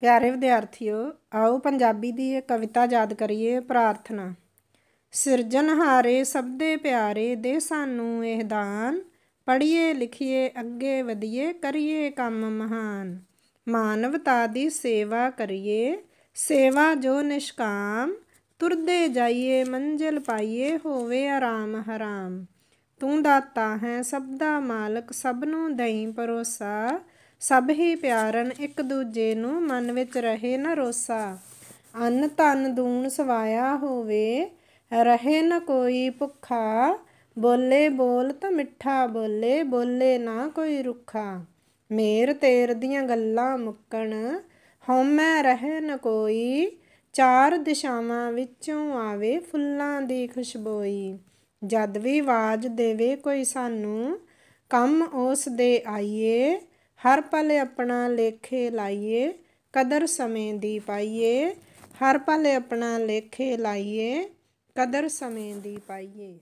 ਪਿਆਰੇ ਵਿਦਿਆਰਥੀਓ ਆਓ ਪੰਜਾਬੀ ਦੀ ਇਹ ਕਵਿਤਾ ਯਾਦ ਕਰੀਏ ਪ੍ਰਾਰਥਨਾ ਸਿਰਜਣਹਾਰੇ ਸਭ ਦੇ ਪਿਆਰੇ ਦੇ ਸਾਨੂੰ ਇਹ ਦਾਨ ਪੜ੍ਹੀਏ ਲਿਖੀਏ ਅੱਗੇ ਵਧੀਏ ਕਰੀਏ ਕੰਮ ਮਹਾਨ ਮਾਨਵਤਾ ਦੀ ਸੇਵਾ ਕਰੀਏ ਸੇਵਾ ਜੋ ਨਿਸ਼ਕਾਮ ਤੁਰਦੇ ਜਾਈਏ ਮੰਜ਼ਿਲ ਪਾਈਏ ਹੋਵੇ ਆਰਾਮ ਹਰਾਮ ਤੂੰ ਦਾਤਾ ਹੈ ਸਭ ਦਾ ਮਾਲਕ ਸਭ ਨੂੰ ਦਈ ਪਰੋਸਾ ਸਭ ਹੀ ਪਿਆਰਨ ਇੱਕ ਦੂਜੇ ਨੂੰ ਮਨ ਵਿੱਚ ਰਹੇ ਨਾ ਰੋਸਾ ਅੰਨ ਤਨ ਦੂਣ ਸਵਾਇਆ ਹੋਵੇ ਰਹੇ ਨਾ ਕੋਈ ਭੁੱਖਾ ਬੋਲੇ ਬੋਲ ਤਾਂ ਮਿੱਠਾ ਬੋਲੇ ਬੋਲੇ ਨਾ ਕੋਈ ਰੁੱਖਾ ਮੇਰ ਤੇਰ ਦੀਆਂ ਗੱਲਾਂ ਮੁੱਕਣ ਹਉਮੈ ਰਹੇ ਨ ਕੋਈ ਚਾਰ ਦਿਸ਼ਾਵਾਂ ਵਿੱਚੋਂ ਆਵੇ ਫੁੱਲਾਂ ਦੀ ਖੁਸ਼ਬੋਈ ਜਦ ਵੀ ਆਵਾਜ਼ ਦੇਵੇ ਕੋਈ ਸਾਨੂੰ ਕੰਮ ਉਸ ਦੇ ਆਈਏ ਹਰ ਪਲ ਆਪਣਾ ਲੇਖੇ ਲਾਈਏ ਕਦਰ ਸਮੇਂ ਦੀ ਪਾਈਏ ਹਰ ਪਲ ਆਪਣਾ ਲੇਖੇ ਲਾਈਏ ਕਦਰ ਸਮੇਂ ਦੀ ਪਾਈਏ